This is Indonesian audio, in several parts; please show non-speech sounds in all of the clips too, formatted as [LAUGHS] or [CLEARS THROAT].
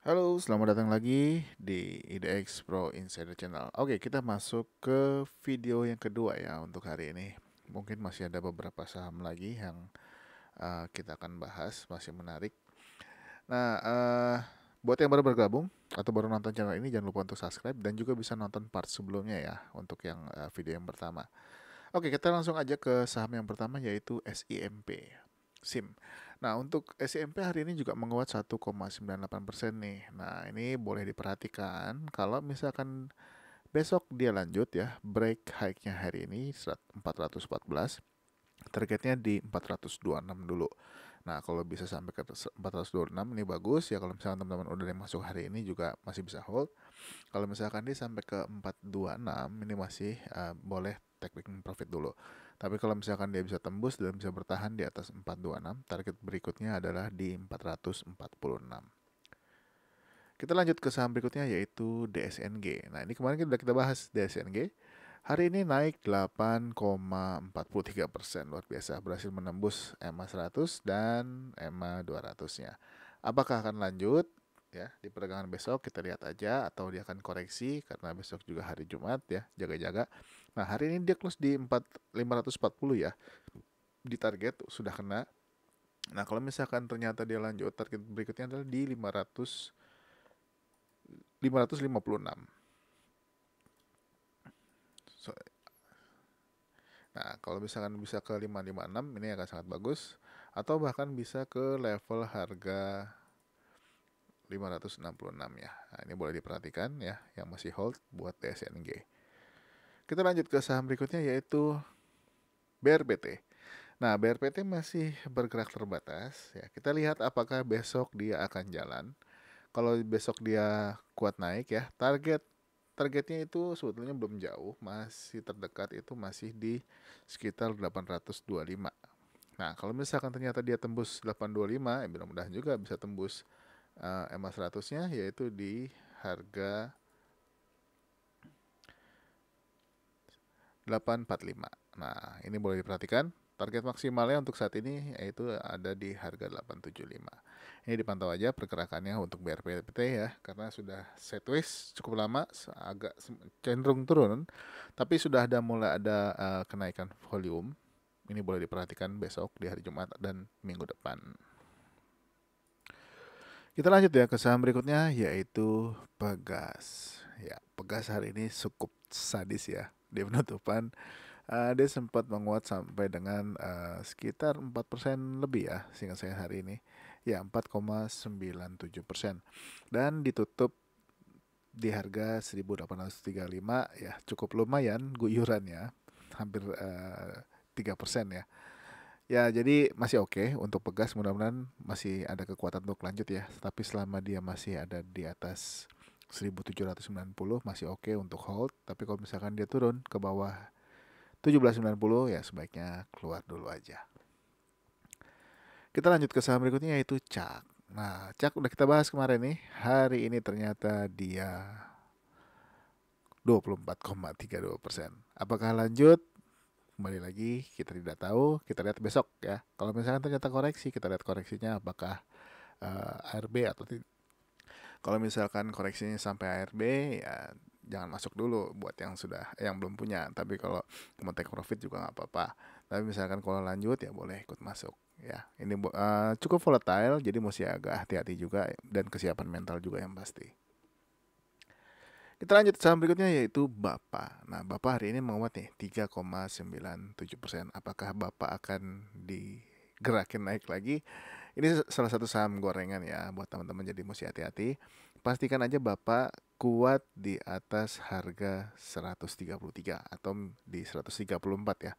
Halo, selamat datang lagi di IDX Pro Insider Channel. Oke, kita masuk ke video yang kedua ya untuk hari ini. Mungkin masih ada beberapa saham lagi yang uh, kita akan bahas, masih menarik. Nah, uh, buat yang baru bergabung atau baru nonton channel ini jangan lupa untuk subscribe dan juga bisa nonton part sebelumnya ya untuk yang uh, video yang pertama. Oke, kita langsung aja ke saham yang pertama yaitu SIMP. SIM. Nah, untuk SMP hari ini juga menguat 1,98 persen nih. Nah, ini boleh diperhatikan kalau misalkan besok dia lanjut ya, break hike-nya hari ini 414, targetnya di 426 dulu. Nah kalau bisa sampai ke 426 ini bagus ya kalau misalkan teman-teman udah yang masuk hari ini juga masih bisa hold. Kalau misalkan dia sampai ke 426 ini masih uh, boleh teknik profit dulu. Tapi kalau misalkan dia bisa tembus dan bisa bertahan di atas 426, target berikutnya adalah di 446. Kita lanjut ke saham berikutnya yaitu DSNG. Nah ini kemarin sudah kita bahas DSNG Hari ini naik 8,43 persen, luar biasa. Berhasil menembus EMA 100 dan EMA 200-nya. Apakah akan lanjut? ya di perdagangan besok kita lihat aja atau dia akan koreksi karena besok juga hari Jumat ya jaga-jaga nah hari ini dia close di 4 540 ya di target sudah kena nah kalau misalkan ternyata dia lanjut target berikutnya adalah di 500 556 So, nah, kalau misalkan bisa ke 556 ini akan sangat bagus atau bahkan bisa ke level harga 566 ya. Nah, ini boleh diperhatikan ya yang masih hold buat DSNG. Kita lanjut ke saham berikutnya yaitu BRPT. Nah, BRPT masih bergerak terbatas ya. Kita lihat apakah besok dia akan jalan. Kalau besok dia kuat naik ya, target targetnya itu sebetulnya belum jauh, masih terdekat itu masih di sekitar 825. Nah, kalau misalkan ternyata dia tembus 825, ya mudah-mudahan juga bisa tembus uh, eh, ma 100-nya yaitu di harga 845. Nah, ini boleh diperhatikan Target maksimalnya untuk saat ini yaitu ada di harga 875. Ini dipantau aja pergerakannya untuk BRPT ya, karena sudah sideways cukup lama, agak cenderung turun, tapi sudah ada mulai ada uh, kenaikan volume. Ini boleh diperhatikan besok di hari Jumat dan minggu depan. Kita lanjut ya ke saham berikutnya yaitu Pegas. Ya, Pegas hari ini cukup sadis ya di penutupan uh, dia sempat menguat sampai dengan uh, sekitar 4% lebih ya sehingga saya hari ini. Ya 4,97% dan ditutup di harga 1835 ya cukup lumayan guyuran ya hampir eh, tiga persen ya. Ya jadi masih oke okay untuk pegas mudah-mudahan masih ada kekuatan untuk lanjut ya. Tapi selama dia masih ada di atas 1790 masih oke okay untuk hold. Tapi kalau misalkan dia turun ke bawah 1790 ya sebaiknya keluar dulu aja. Kita lanjut ke saham berikutnya yaitu Cak. Nah, Cak udah kita bahas kemarin nih. Hari ini ternyata dia 24,32 persen. Apakah lanjut? Kembali lagi, kita tidak tahu. Kita lihat besok ya. Kalau misalkan ternyata koreksi, kita lihat koreksinya apakah uh, eh, ARB atau tidak. Kalau misalkan koreksinya sampai ARB, ya jangan masuk dulu buat yang sudah eh, yang belum punya tapi kalau mau take profit juga nggak apa-apa tapi misalkan kalau lanjut ya boleh ikut masuk ya ini uh, cukup volatile jadi mesti agak hati-hati juga dan kesiapan mental juga yang pasti kita lanjut saham berikutnya yaitu Bapak. Nah, Bapak hari ini menguat nih 3,97 persen. Apakah Bapak akan digerakin naik lagi? Ini salah satu saham gorengan ya buat teman-teman jadi mesti hati-hati pastikan aja Bapak kuat di atas harga 133 atau di 134 ya.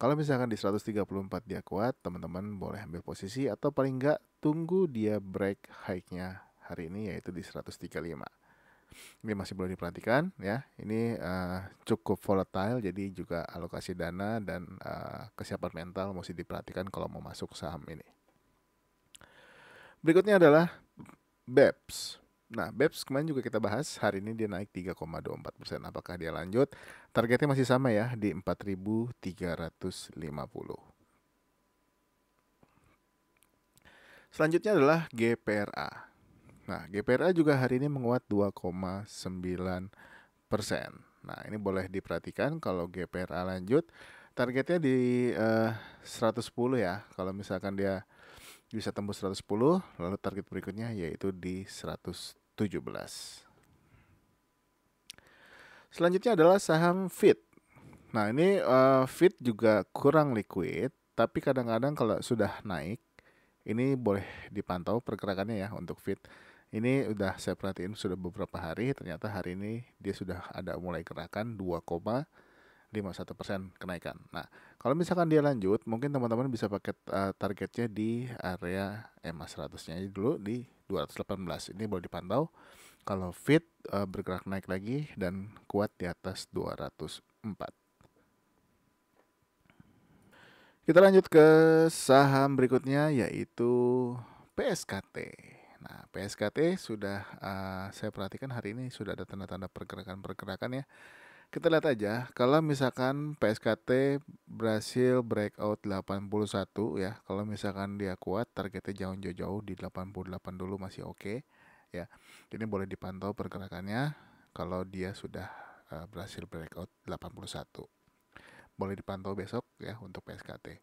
Kalau misalkan di 134 dia kuat, teman-teman boleh ambil posisi atau paling enggak tunggu dia break high-nya hari ini yaitu di 135. Ini masih boleh diperhatikan ya. Ini uh, cukup volatile jadi juga alokasi dana dan uh, kesiapan mental mesti diperhatikan kalau mau masuk saham ini. Berikutnya adalah BEPS. Nah, BEPS kemarin juga kita bahas, hari ini dia naik 3,24 persen. Apakah dia lanjut? Targetnya masih sama ya, di 4.350. Selanjutnya adalah GPRA. Nah, GPRA juga hari ini menguat 2,9 persen. Nah, ini boleh diperhatikan kalau GPRA lanjut, targetnya di eh, 110 ya. Kalau misalkan dia bisa tembus 110 lalu target berikutnya yaitu di 100 17. Selanjutnya adalah saham Fit. Nah, ini uh, eh, Fit juga kurang liquid, tapi kadang-kadang kalau sudah naik ini boleh dipantau pergerakannya ya untuk Fit. Ini udah saya perhatiin sudah beberapa hari, ternyata hari ini dia sudah ada mulai gerakan 2, 51 persen kenaikan. Nah, kalau misalkan dia lanjut, mungkin teman-teman bisa pakai uh, eh, targetnya di area EMA 100-nya dulu di 218. Ini boleh dipantau kalau fit eh, bergerak naik lagi dan kuat di atas 204. Kita lanjut ke saham berikutnya yaitu PSKT. Nah, PSKT sudah uh, saya perhatikan hari ini sudah ada tanda-tanda pergerakan-pergerakan ya. Kita lihat aja, kalau misalkan PSKT berhasil breakout 81 ya, kalau misalkan dia kuat, targetnya jauh-jauh di 88 dulu masih oke okay, ya. Ini boleh dipantau pergerakannya kalau dia sudah uh, berhasil breakout 81. Boleh dipantau besok ya untuk PSKT.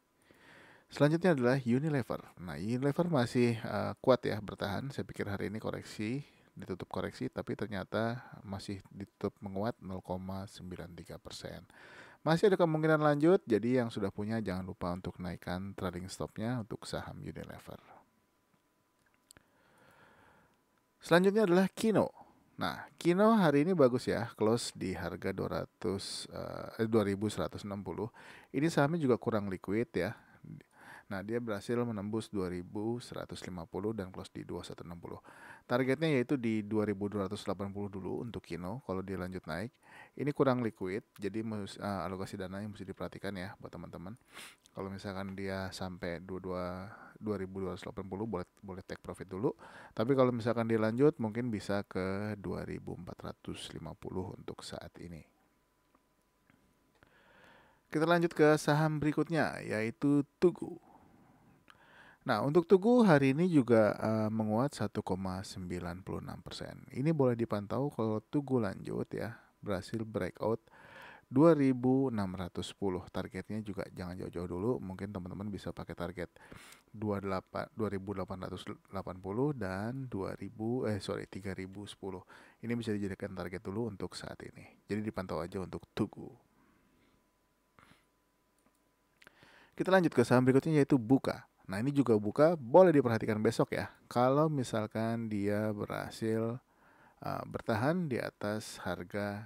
Selanjutnya adalah Unilever. Nah, Unilever masih uh, kuat ya bertahan. Saya pikir hari ini koreksi ditutup koreksi tapi ternyata masih ditutup menguat 0,93 persen. Masih ada kemungkinan lanjut, jadi yang sudah punya jangan lupa untuk naikkan trailing stopnya untuk saham Unilever. Selanjutnya adalah Kino. Nah, Kino hari ini bagus ya, close di harga 200 eh, 2160. Ini sahamnya juga kurang liquid ya, Nah, dia berhasil menembus 2150 dan close di 2160. Targetnya yaitu di 2280 dulu untuk Kino kalau dia lanjut naik. Ini kurang liquid, jadi uh, alokasi dana yang mesti diperhatikan ya buat teman-teman. Kalau misalkan dia sampai 22 2280 boleh boleh take profit dulu. Tapi kalau misalkan dia lanjut mungkin bisa ke 2450 untuk saat ini. Kita lanjut ke saham berikutnya yaitu Tugu. Nah, untuk Tugu hari ini juga uh, menguat 1,96 persen. Ini boleh dipantau kalau Tugu lanjut ya, berhasil breakout 2610. Targetnya juga jangan jauh-jauh dulu, mungkin teman-teman bisa pakai target 28 2880 dan 2000 eh sorry 3010. Ini bisa dijadikan target dulu untuk saat ini. Jadi dipantau aja untuk Tugu. Kita lanjut ke saham berikutnya yaitu Buka. Nah ini juga buka boleh diperhatikan besok ya. Kalau misalkan dia berhasil uh, bertahan di atas harga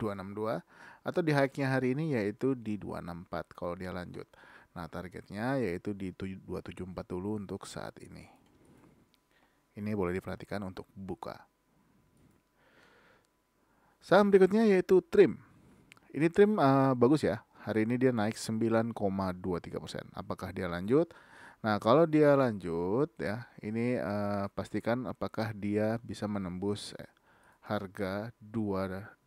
262 atau di high-nya hari ini yaitu di 264 kalau dia lanjut. Nah targetnya yaitu di dulu untuk saat ini. Ini boleh diperhatikan untuk buka. Saham berikutnya yaitu Trim. Ini Trim uh, bagus ya. Hari ini dia naik 9,23 Apakah dia lanjut? Nah, kalau dia lanjut ya, ini uh, pastikan apakah dia bisa menembus eh, harga 288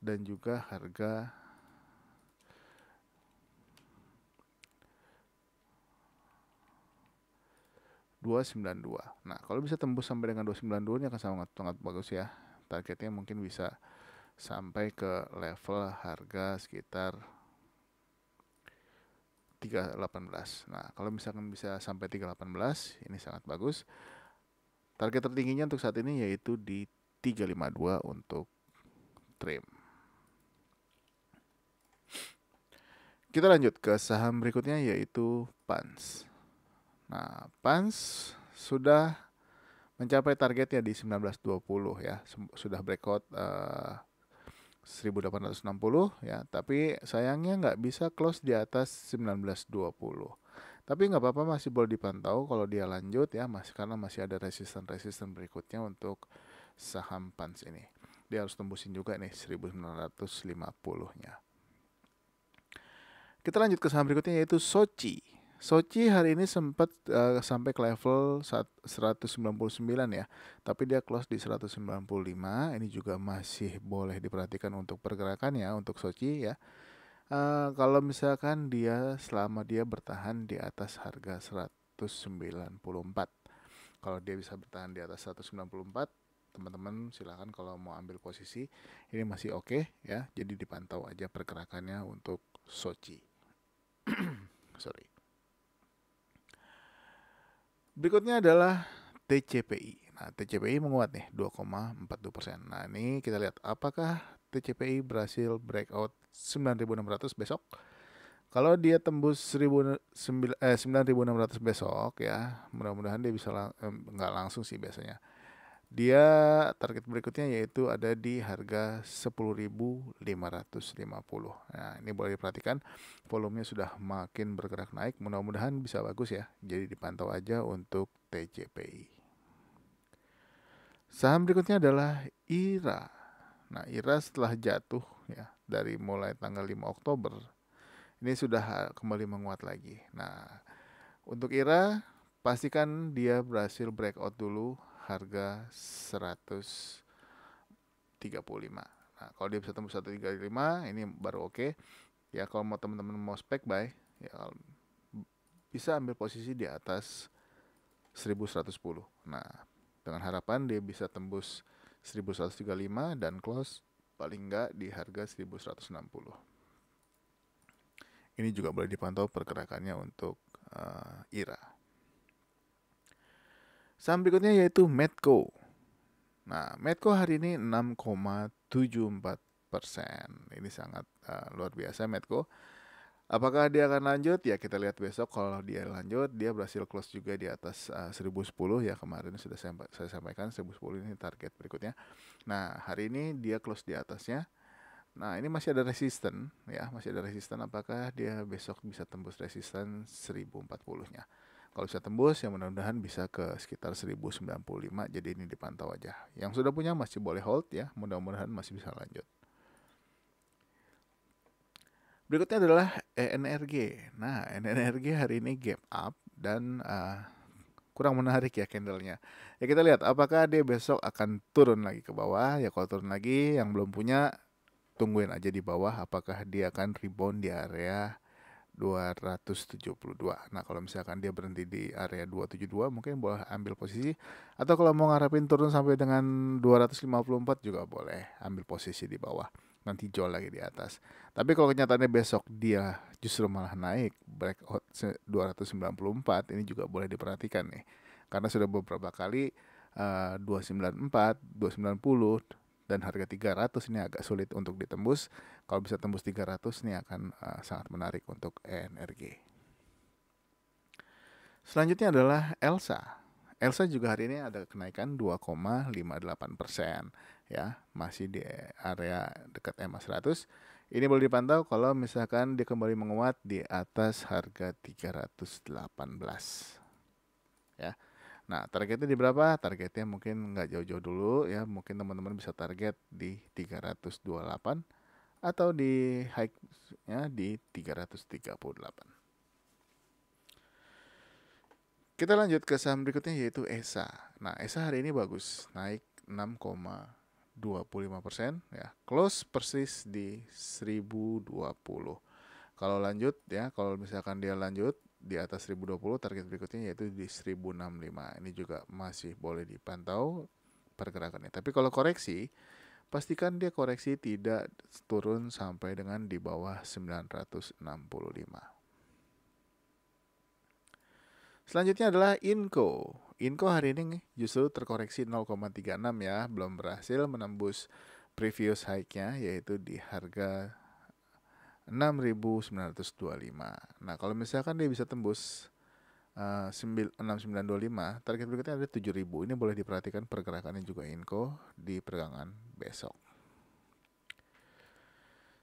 dan juga harga dua sembilan dua. Nah, kalau bisa tembus sampai dengan dua sembilan dua ini akan sangat sangat bagus ya. Targetnya mungkin bisa sampai ke level harga sekitar 318. Nah, kalau misalkan bisa sampai 318, ini sangat bagus. Target tertingginya untuk saat ini yaitu di 352 untuk trim. Kita lanjut ke saham berikutnya yaitu PANS. Nah, PANS sudah mencapai targetnya di 1920 ya, sudah breakout uh, 1860 ya, tapi sayangnya nggak bisa close di atas 1920. Tapi nggak apa-apa masih boleh dipantau kalau dia lanjut ya, masih karena masih ada resisten-resisten berikutnya untuk saham PANS ini. Dia harus tembusin juga nih 1950-nya. Kita lanjut ke saham berikutnya yaitu Sochi. Sochi hari ini sempat uh, eh, sampai ke level 199 ya, tapi dia close di 195. Ini juga masih boleh diperhatikan untuk pergerakannya untuk Sochi ya. Uh, kalau misalkan dia selama dia bertahan di atas harga 194. Kalau dia bisa bertahan di atas 194, teman-teman silahkan kalau mau ambil posisi ini masih oke okay, ya. Jadi dipantau aja pergerakannya untuk Sochi. [CLEARS THROAT] Sorry. Berikutnya adalah TCPI. Nah, TCPI menguat nih 2,42 persen. Nah, ini kita lihat apakah TCPI berhasil breakout 9.600 besok. Kalau dia tembus 9.600 eh, besok ya, mudah-mudahan dia bisa lang eh, nggak langsung sih biasanya. Dia target berikutnya yaitu ada di harga 10.550. Nah, ini boleh diperhatikan volumenya sudah makin bergerak naik. Mudah-mudahan bisa bagus ya. Jadi dipantau aja untuk TJPI. Saham berikutnya adalah IRA. Nah, IRA setelah jatuh ya dari mulai tanggal 5 Oktober ini sudah kembali menguat lagi. Nah, untuk IRA pastikan dia berhasil breakout dulu harga 135. Nah, kalau dia bisa tembus 135 ini baru oke. Okay. Ya kalau mau teman-teman mau spek buy ya bisa ambil posisi di atas 1110. Nah, dengan harapan dia bisa tembus 1135 dan close paling enggak di harga 1160. Ini juga boleh dipantau pergerakannya untuk uh, IRA. Saham berikutnya yaitu Medco. Nah, Medco hari ini 6,74 persen. Ini sangat uh, luar biasa Medco. Apakah dia akan lanjut? Ya kita lihat besok kalau dia lanjut, dia berhasil close juga di atas eh, uh, 1010 ya kemarin sudah saya, saya sampaikan 1010 ini target berikutnya. Nah, hari ini dia close di atasnya. Nah, ini masih ada resisten ya, masih ada resisten apakah dia besok bisa tembus resisten 1040-nya. Kalau bisa tembus ya mudah-mudahan bisa ke sekitar 1095 jadi ini dipantau aja. Yang sudah punya masih boleh hold ya, mudah-mudahan masih bisa lanjut. Berikutnya adalah ENRG. Nah, ENRG hari ini gap up dan uh, kurang menarik ya candlenya. Ya kita lihat apakah dia besok akan turun lagi ke bawah. Ya kalau turun lagi yang belum punya tungguin aja di bawah apakah dia akan rebound di area 272. Nah, kalau misalkan dia berhenti di area 272 mungkin boleh ambil posisi atau kalau mau ngarepin turun sampai dengan 254 juga boleh ambil posisi di bawah. Nanti jual lagi di atas. Tapi kalau kenyataannya besok dia justru malah naik breakout 294 ini juga boleh diperhatikan nih. Karena sudah beberapa kali uh, 294, 290, dan harga 300 ini agak sulit untuk ditembus. Kalau bisa tembus 300 ini akan uh, sangat menarik untuk ENRG. Selanjutnya adalah Elsa. Elsa juga hari ini ada kenaikan 2,58 persen, ya masih di area dekat EMA 100. Ini boleh dipantau kalau misalkan dia kembali menguat di atas harga 318. Nah, targetnya di berapa? Targetnya mungkin nggak jauh-jauh dulu ya. Mungkin teman-teman bisa target di 328 atau di high ya di 338. Kita lanjut ke saham berikutnya yaitu ESA. Nah, ESA hari ini bagus, naik 6,25% ya. Close persis di 1020. Kalau lanjut ya, kalau misalkan dia lanjut di atas 1020 target berikutnya yaitu di 1065 ini juga masih boleh dipantau pergerakannya tapi kalau koreksi pastikan dia koreksi tidak turun sampai dengan di bawah 965 Selanjutnya adalah Inco. Inco hari ini justru terkoreksi 0,36 ya, belum berhasil menembus previous high-nya yaitu di harga 6.925. Nah, kalau misalkan dia bisa tembus eh, uh, 6925, target berikutnya ada 7.000. Ini boleh diperhatikan pergerakannya juga Inco di pergangan besok.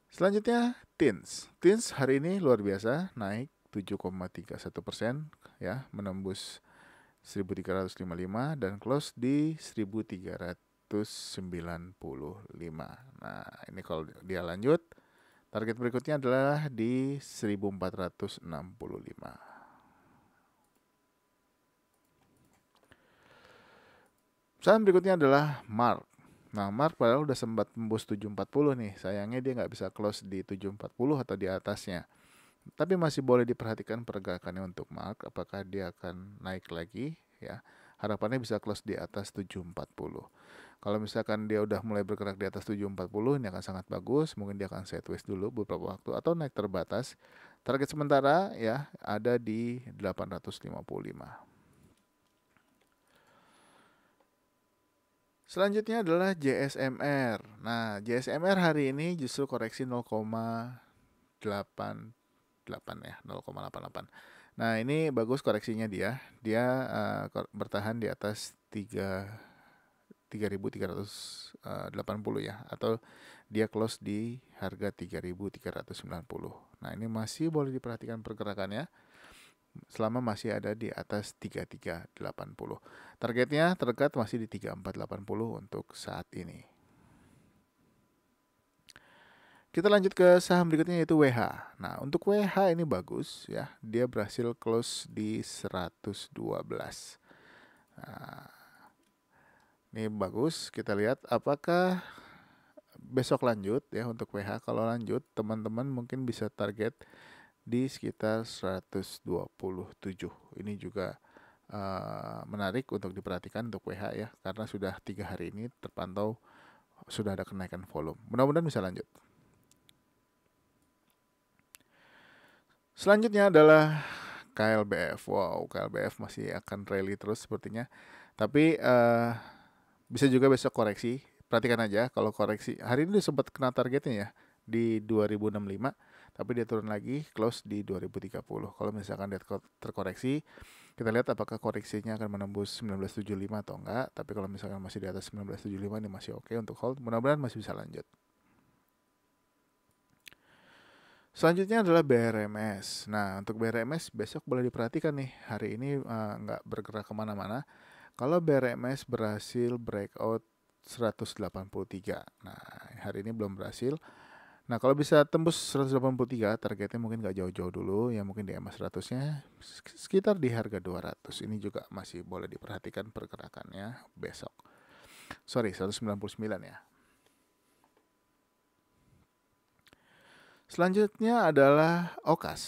Selanjutnya Tins. Tins hari ini luar biasa naik 7,31 persen ya menembus 1355 dan close di 1395. Nah ini kalau dia lanjut Target berikutnya adalah di 1465. Saham berikutnya adalah Mark. Nah, Mark padahal udah sempat tembus 740 nih. Sayangnya dia nggak bisa close di 740 atau di atasnya. Tapi masih boleh diperhatikan pergerakannya untuk Mark. Apakah dia akan naik lagi? Ya, harapannya bisa close di atas 740. Kalau misalkan dia udah mulai bergerak di atas 740 ini akan sangat bagus, mungkin dia akan sideways dulu beberapa waktu atau naik terbatas. Target sementara ya ada di 855. Selanjutnya adalah JSMR. Nah, JSMR hari ini justru koreksi 0,88 ya, 0,88. Nah, ini bagus koreksinya dia. Dia uh, bertahan di atas 3 3380 eh, ya atau dia close di harga 3390. Nah, ini masih boleh diperhatikan pergerakannya selama masih ada di atas 3380. Targetnya terdekat masih di 3480 untuk saat ini. Kita lanjut ke saham berikutnya yaitu WH. Nah, untuk WH ini bagus ya. Dia berhasil close di 112. Nah, ini bagus, kita lihat apakah besok lanjut ya untuk WH. Kalau lanjut, teman-teman mungkin bisa target di sekitar 127. Ini juga uh, menarik untuk diperhatikan untuk WH ya, karena sudah tiga hari ini terpantau sudah ada kenaikan volume. Mudah-mudahan bisa lanjut. Selanjutnya adalah KLBF. Wow, KLBF masih akan rally terus sepertinya. Tapi uh, bisa juga besok koreksi perhatikan aja kalau koreksi hari ini sempat kena targetnya ya di 2065 tapi dia turun lagi close di 2030 kalau misalkan dia terkoreksi kita lihat apakah koreksinya akan menembus 1975 atau enggak tapi kalau misalkan masih di atas 1975 ini masih oke okay untuk hold mudah-mudahan masih bisa lanjut Selanjutnya adalah BRMS. Nah, untuk BRMS besok boleh diperhatikan nih. Hari ini uh, bergerak kemana-mana kalau BRMS berhasil breakout 183. Nah, hari ini belum berhasil. Nah, kalau bisa tembus 183, targetnya mungkin nggak jauh-jauh dulu, ya mungkin di EMA 100-nya sekitar di harga 200. Ini juga masih boleh diperhatikan pergerakannya besok. Sorry, 199 ya. Selanjutnya adalah Okas.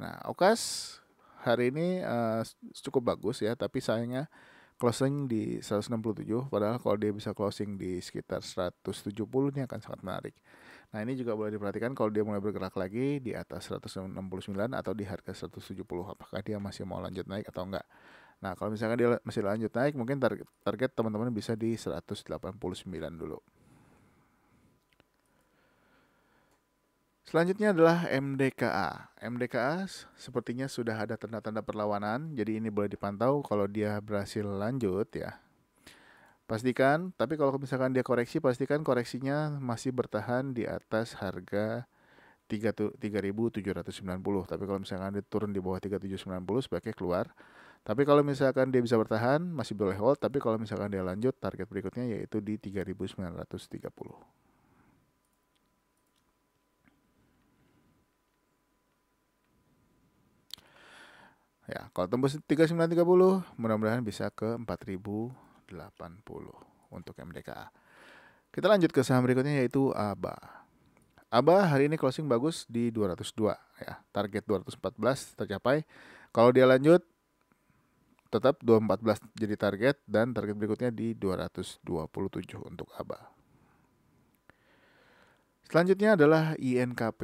Nah, Okas hari ini uh, cukup bagus ya, tapi sayangnya closing di 167 padahal kalau dia bisa closing di sekitar 170 ini akan sangat menarik. Nah, ini juga boleh diperhatikan kalau dia mulai bergerak lagi di atas 169 atau di harga 170 apakah dia masih mau lanjut naik atau enggak. Nah, kalau misalkan dia masih lanjut naik mungkin target teman-teman bisa di 189 dulu. Selanjutnya adalah MDKA. MDKA sepertinya sudah ada tanda-tanda perlawanan, jadi ini boleh dipantau kalau dia berhasil lanjut ya. Pastikan, tapi kalau misalkan dia koreksi, pastikan koreksinya masih bertahan di atas harga 3.790. Tapi kalau misalkan dia turun di bawah 3.790 sebaiknya keluar. Tapi kalau misalkan dia bisa bertahan, masih boleh hold. Tapi kalau misalkan dia lanjut, target berikutnya yaitu di 3.930. Ya, kalau tembus 3930 mudah-mudahan bisa ke 4080 untuk MDKA. Kita lanjut ke saham berikutnya yaitu ABA. ABA hari ini closing bagus di 202 ya. Target 214 tercapai. Kalau dia lanjut tetap 214 jadi target dan target berikutnya di 227 untuk ABA. Selanjutnya adalah INKP.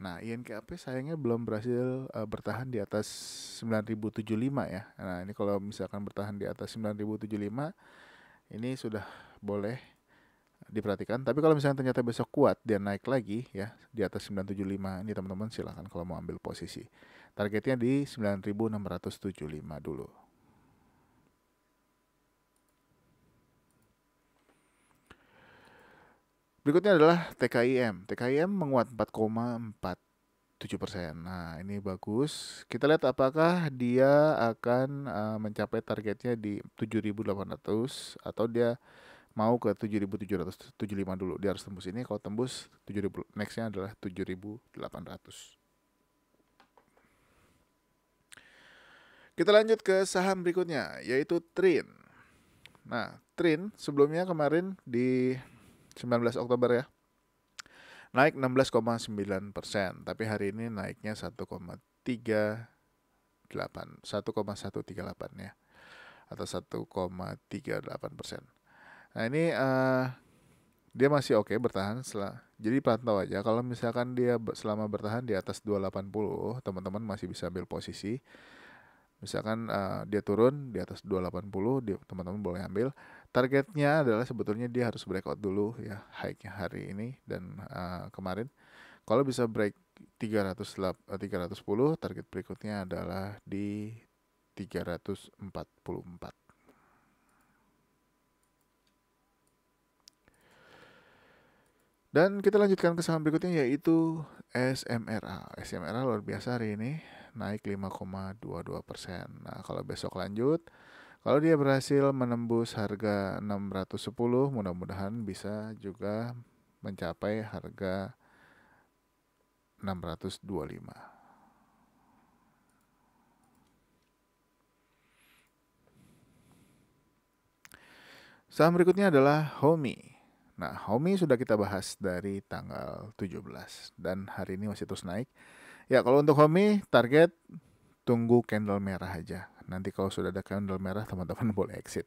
Nah, INKP sayangnya belum berhasil uh, bertahan di atas 9075 ya. Nah, ini kalau misalkan bertahan di atas 9075 ini sudah boleh diperhatikan. Tapi kalau misalnya ternyata besok kuat dia naik lagi ya di atas 975 ini teman-teman silahkan kalau mau ambil posisi. Targetnya di 9675 dulu. Berikutnya adalah TKIM. TKIM menguat 4,47 persen. Nah ini bagus. Kita lihat apakah dia akan uh, mencapai targetnya di 7.800 atau dia mau ke 7.775 dulu. Dia harus tembus ini. Kalau tembus 7.000, nextnya adalah 7.800. Kita lanjut ke saham berikutnya, yaitu Trin. Nah, Trin sebelumnya kemarin di 19 Oktober ya. Naik 16,9 persen, tapi hari ini naiknya 1,38, 1,138 ya, atau 1,38 persen. Nah ini uh, dia masih oke okay, bertahan jadi pantau aja kalau misalkan dia selama bertahan di atas 280 teman-teman masih bisa ambil posisi misalkan uh, dia turun di atas 280 teman-teman boleh ambil targetnya adalah sebetulnya dia harus breakout dulu ya high-nya hari ini dan uh, kemarin. Kalau bisa break 300 310 eh, target berikutnya adalah di 344. Dan kita lanjutkan ke saham berikutnya yaitu SMRA. SMRA luar biasa hari ini naik 5,22%. Nah, kalau besok lanjut kalau dia berhasil menembus harga 610, mudah-mudahan bisa juga mencapai harga 625. Saham berikutnya adalah Homi. Nah, Homi sudah kita bahas dari tanggal 17 dan hari ini masih terus naik. Ya, kalau untuk Homi target tunggu candle merah aja Nanti kalau sudah ada candle merah teman-teman [LAUGHS] boleh exit.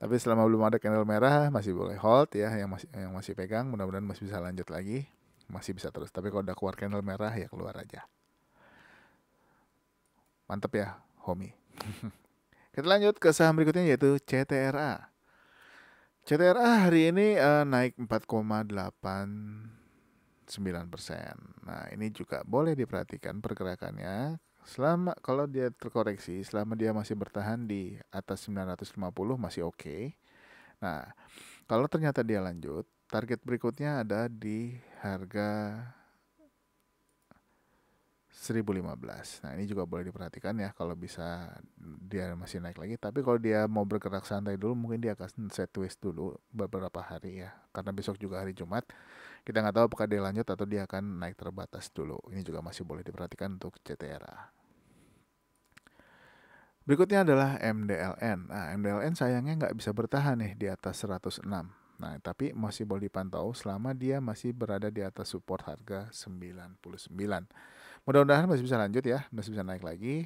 Tapi selama belum ada candle merah masih boleh hold ya yang masih yang masih pegang mudah-mudahan masih bisa lanjut lagi, masih bisa terus. Tapi kalau udah keluar candle merah ya keluar aja. Mantap ya, homie. [LAUGHS] Kita lanjut ke saham berikutnya yaitu CTRA. CTRA hari ini uh, naik 4,8 9%. Nah, ini juga boleh diperhatikan pergerakannya Selama kalau dia terkoreksi, selama dia masih bertahan di atas 950 masih oke. Okay. Nah, kalau ternyata dia lanjut, target berikutnya ada di harga 1015. Nah, ini juga boleh diperhatikan ya kalau bisa dia masih naik lagi, tapi kalau dia mau bergerak santai dulu mungkin dia akan set twist dulu beberapa hari ya. Karena besok juga hari Jumat. Kita nggak tahu apakah dia lanjut atau dia akan naik terbatas dulu. Ini juga masih boleh diperhatikan untuk CTRA. Berikutnya adalah MDLN. Nah, MDLN sayangnya nggak bisa bertahan nih di atas 106. Nah, tapi masih boleh dipantau selama dia masih berada di atas support harga 99. Mudah-mudahan masih bisa lanjut ya, masih bisa naik lagi.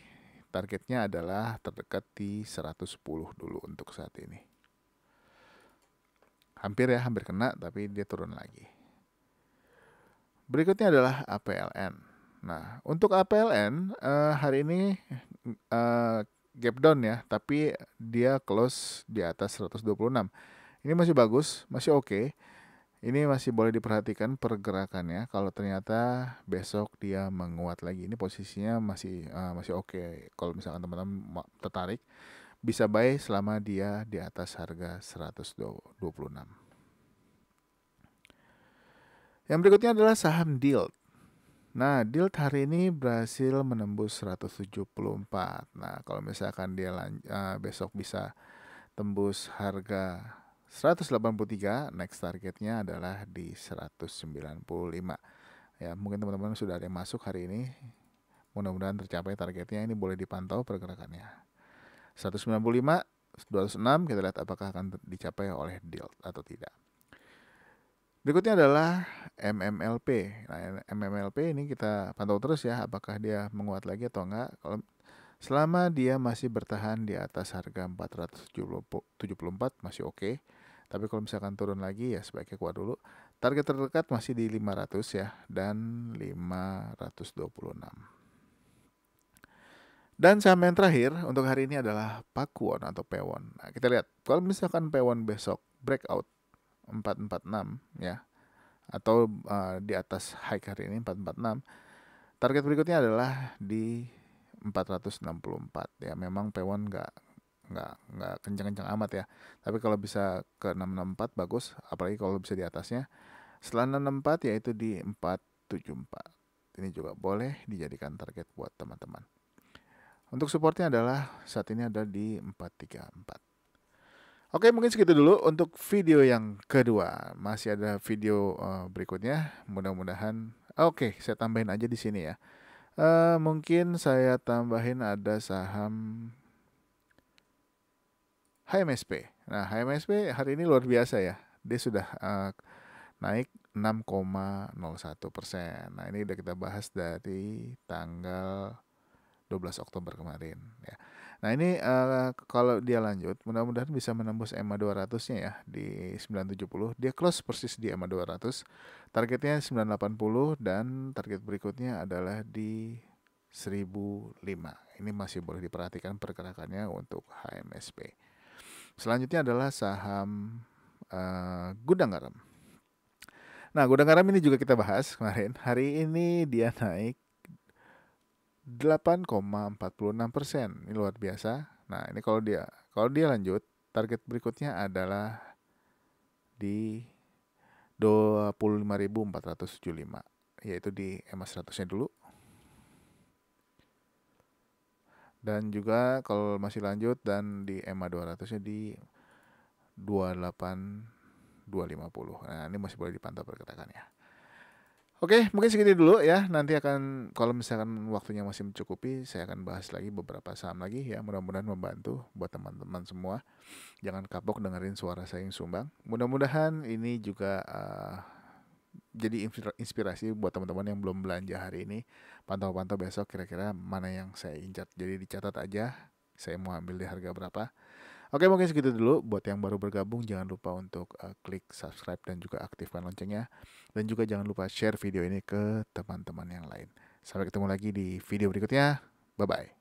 Targetnya adalah terdekat di 110 dulu untuk saat ini. Hampir ya, hampir kena, tapi dia turun lagi. Berikutnya adalah APLN. Nah, untuk APLN uh, eh, hari ini uh, gap down ya, tapi dia close di atas 126. Ini masih bagus, masih oke. Okay. Ini masih boleh diperhatikan pergerakannya. Kalau ternyata besok dia menguat lagi, ini posisinya masih uh, masih oke. Okay. Kalau misalkan teman-teman tertarik, bisa buy selama dia di atas harga 126. Yang berikutnya adalah saham Dilt. Nah, Dilt hari ini berhasil menembus 174. Nah, kalau misalkan dia uh, besok bisa tembus harga 183, next targetnya adalah di 195. Ya, mungkin teman-teman sudah ada yang masuk hari ini. Mudah-mudahan tercapai targetnya. Ini boleh dipantau pergerakannya. 195, 206 kita lihat apakah akan dicapai oleh Dilt atau tidak. Berikutnya adalah MMLP. Nah, MMLP ini kita pantau terus ya apakah dia menguat lagi atau enggak. Kalau selama dia masih bertahan di atas harga 474 masih oke. Okay. Tapi kalau misalkan turun lagi ya sebaiknya kuat dulu. Target terdekat masih di 500 ya dan 526. Dan saham yang terakhir untuk hari ini adalah pakuan atau Pewon. Nah, kita lihat kalau misalkan Pewon besok breakout 446 ya atau uh, di atas high hari ini 446. Target berikutnya adalah di 464 ya. Memang P1 nggak nggak nggak kencang-kencang amat ya. Tapi kalau bisa ke 664 bagus, apalagi kalau bisa di atasnya. Setelah 664 yaitu di 474. Ini juga boleh dijadikan target buat teman-teman. Untuk supportnya adalah saat ini ada di 434. Oke, mungkin segitu dulu untuk video yang kedua. Masih ada video uh, berikutnya. Mudah-mudahan oke, saya tambahin aja di sini ya. Uh, mungkin saya tambahin ada saham HMSP. Nah, HMSP hari ini luar biasa ya. Dia sudah uh, naik 6,01 persen. Nah, ini udah kita bahas dari tanggal 12 Oktober kemarin ya. Nah ini uh, kalau dia lanjut, mudah-mudahan bisa menembus EMA 200-nya ya di 970. Dia close persis di EMA 200. Targetnya 980 dan target berikutnya adalah di 1005. Ini masih boleh diperhatikan pergerakannya untuk HMSP. Selanjutnya adalah saham uh, Gudang Garam. Nah, Gudang Garam ini juga kita bahas kemarin. Hari ini dia naik 8,46 persen. Ini luar biasa. Nah ini kalau dia kalau dia lanjut target berikutnya adalah di 25.475 yaitu di EMA 100 nya dulu dan juga kalau masih lanjut dan di EMA 200 nya di 28 250 nah ini masih boleh dipantau pergerakannya Oke, mungkin segini dulu ya. Nanti akan kalau misalkan waktunya masih mencukupi, saya akan bahas lagi beberapa saham lagi ya. Mudah-mudahan membantu buat teman-teman semua. Jangan kapok dengerin suara saya yang sumbang. Mudah-mudahan ini juga uh, jadi inspirasi buat teman-teman yang belum belanja hari ini. Pantau-pantau besok kira-kira mana yang saya incar. Jadi dicatat aja saya mau ambil di harga berapa Oke mungkin segitu dulu buat yang baru bergabung jangan lupa untuk uh, klik subscribe dan juga aktifkan loncengnya dan juga jangan lupa share video ini ke teman-teman yang lain. Sampai ketemu lagi di video berikutnya. Bye bye.